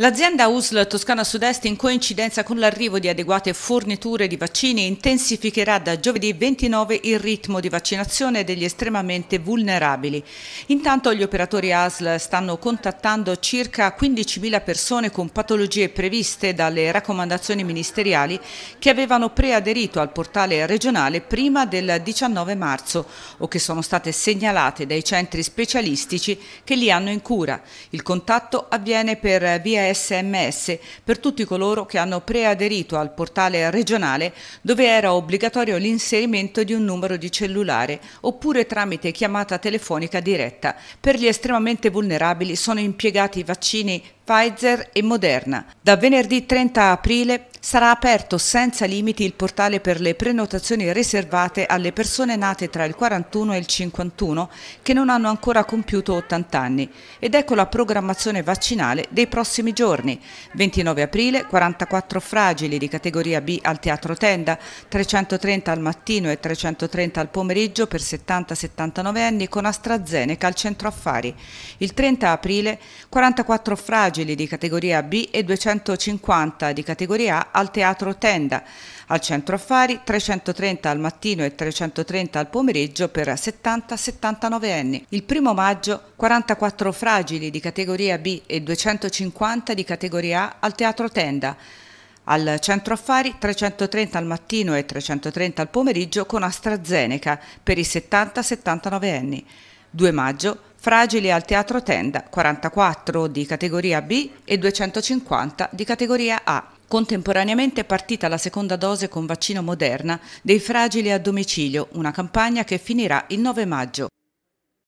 L'azienda USL Toscana Sud-Est in coincidenza con l'arrivo di adeguate forniture di vaccini intensificherà da giovedì 29 il ritmo di vaccinazione degli estremamente vulnerabili. Intanto gli operatori ASL stanno contattando circa 15.000 persone con patologie previste dalle raccomandazioni ministeriali che avevano preaderito al portale regionale prima del 19 marzo o che sono state segnalate dai centri specialistici che li hanno in cura. Il contatto avviene per via via sms per tutti coloro che hanno preaderito al portale regionale dove era obbligatorio l'inserimento di un numero di cellulare oppure tramite chiamata telefonica diretta. Per gli estremamente vulnerabili sono impiegati vaccini Pfizer e Moderna. Da venerdì 30 aprile sarà aperto senza limiti il portale per le prenotazioni riservate alle persone nate tra il 41 e il 51 che non hanno ancora compiuto 80 anni ed ecco la programmazione vaccinale dei prossimi giorni. 29 aprile 44 fragili di categoria B al teatro tenda, 330 al mattino e 330 al pomeriggio per 70-79 anni con AstraZeneca al centro affari. Il 30 aprile 44 fragili Angeli di categoria B e 250 di categoria A al Teatro Tenda, al Centro Affari 330 al mattino e 330 al pomeriggio per 70-79 anni. Il primo maggio 44 fragili di categoria B e 250 di categoria A al Teatro Tenda al centro affari 330 al mattino e 330 al pomeriggio con AstraZeneca per i 70-79 anni. 2 maggio Fragili al Teatro Tenda, 44 di categoria B e 250 di categoria A. Contemporaneamente è partita la seconda dose con vaccino Moderna dei fragili a domicilio, una campagna che finirà il 9 maggio.